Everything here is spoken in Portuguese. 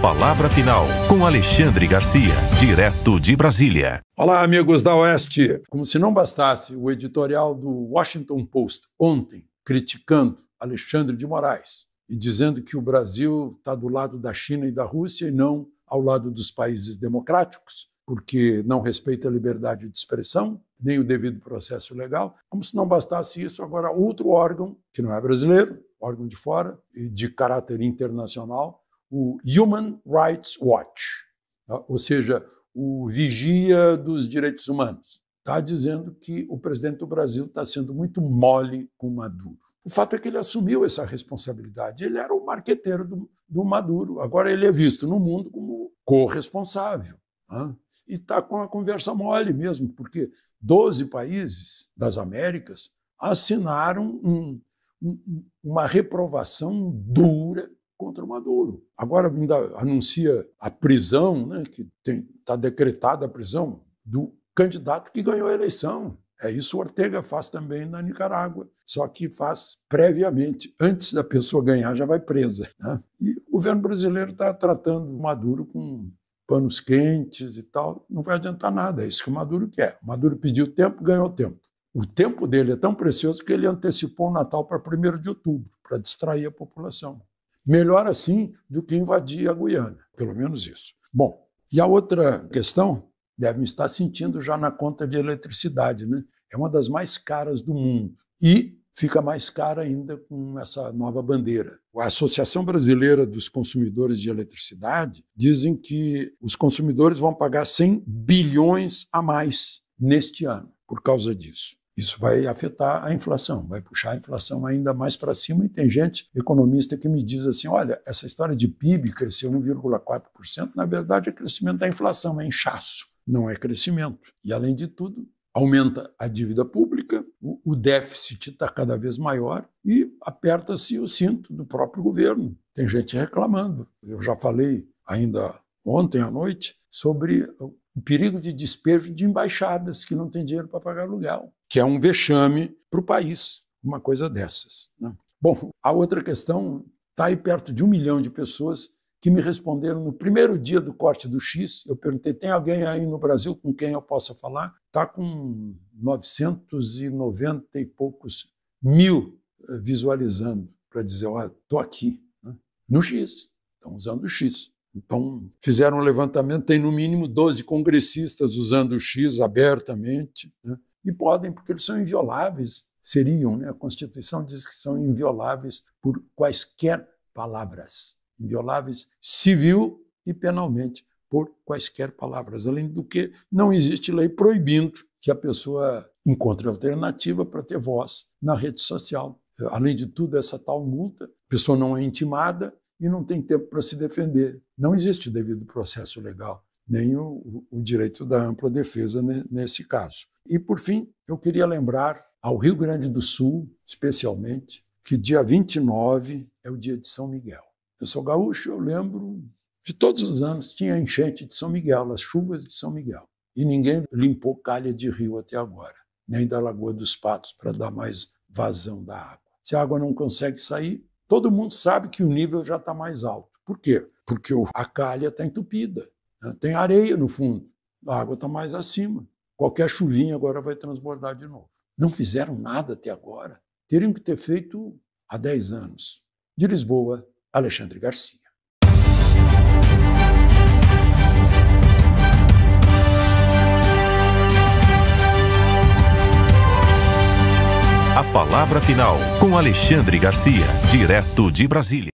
Palavra Final, com Alexandre Garcia, direto de Brasília. Olá, amigos da Oeste. Como se não bastasse o editorial do Washington Post ontem, criticando Alexandre de Moraes e dizendo que o Brasil está do lado da China e da Rússia e não ao lado dos países democráticos, porque não respeita a liberdade de expressão, nem o devido processo legal. Como se não bastasse isso, agora outro órgão, que não é brasileiro, órgão de fora e de caráter internacional, o Human Rights Watch, né? ou seja, o vigia dos direitos humanos, está dizendo que o presidente do Brasil está sendo muito mole com Maduro. O fato é que ele assumiu essa responsabilidade. Ele era o marqueteiro do, do Maduro. Agora ele é visto no mundo como corresponsável. Né? E está com a conversa mole mesmo, porque 12 países das Américas assinaram um, um, uma reprovação dura contra Maduro. Agora ainda anuncia a prisão, né, que está decretada a prisão do candidato que ganhou a eleição. É isso o Ortega faz também na Nicarágua, só que faz previamente, antes da pessoa ganhar já vai presa. Né? E o governo brasileiro está tratando o Maduro com panos quentes e tal, não vai adiantar nada, é isso que o Maduro quer. O Maduro pediu tempo, ganhou tempo. O tempo dele é tão precioso que ele antecipou o Natal para 1 de outubro, para distrair a população. Melhor assim do que invadir a Guiana, pelo menos isso. Bom, e a outra questão devem estar sentindo já na conta de eletricidade, né? É uma das mais caras do mundo e fica mais cara ainda com essa nova bandeira. A Associação Brasileira dos Consumidores de Eletricidade dizem que os consumidores vão pagar 100 bilhões a mais neste ano por causa disso. Isso vai afetar a inflação, vai puxar a inflação ainda mais para cima. E tem gente, economista, que me diz assim: olha, essa história de PIB crescer 1,4%, na verdade é crescimento da inflação, é inchaço, não é crescimento. E, além de tudo, aumenta a dívida pública, o déficit está cada vez maior e aperta-se o cinto do próprio governo. Tem gente reclamando. Eu já falei ainda ontem à noite sobre o perigo de despejo de embaixadas que não têm dinheiro para pagar aluguel, que é um vexame para o país, uma coisa dessas. Né? Bom, a outra questão está aí perto de um milhão de pessoas que me responderam no primeiro dia do corte do X. Eu perguntei: tem alguém aí no Brasil com quem eu possa falar? Está com 990 e poucos mil eh, visualizando para dizer: estou aqui, né? no X, estão usando o X. Então, fizeram um levantamento, tem no mínimo 12 congressistas usando o X abertamente, né? e podem, porque eles são invioláveis, seriam, né? a Constituição diz que são invioláveis por quaisquer palavras, invioláveis civil e penalmente, por quaisquer palavras, além do que não existe lei proibindo que a pessoa encontre alternativa para ter voz na rede social. Além de tudo, essa tal multa, a pessoa não é intimada, e não tem tempo para se defender. Não existe o devido processo legal, nem o, o direito da ampla defesa nesse caso. E, por fim, eu queria lembrar ao Rio Grande do Sul, especialmente, que dia 29 é o dia de São Miguel. Eu sou gaúcho, eu lembro de todos os anos tinha enchente de São Miguel, as chuvas de São Miguel. E ninguém limpou calha de rio até agora, nem da Lagoa dos Patos, para dar mais vazão da água. Se a água não consegue sair, Todo mundo sabe que o nível já está mais alto. Por quê? Porque a calha está entupida, né? tem areia no fundo, a água está mais acima. Qualquer chuvinha agora vai transbordar de novo. Não fizeram nada até agora. Teriam que ter feito há 10 anos. De Lisboa, Alexandre Garcia. Palavra final com Alexandre Garcia, direto de Brasília.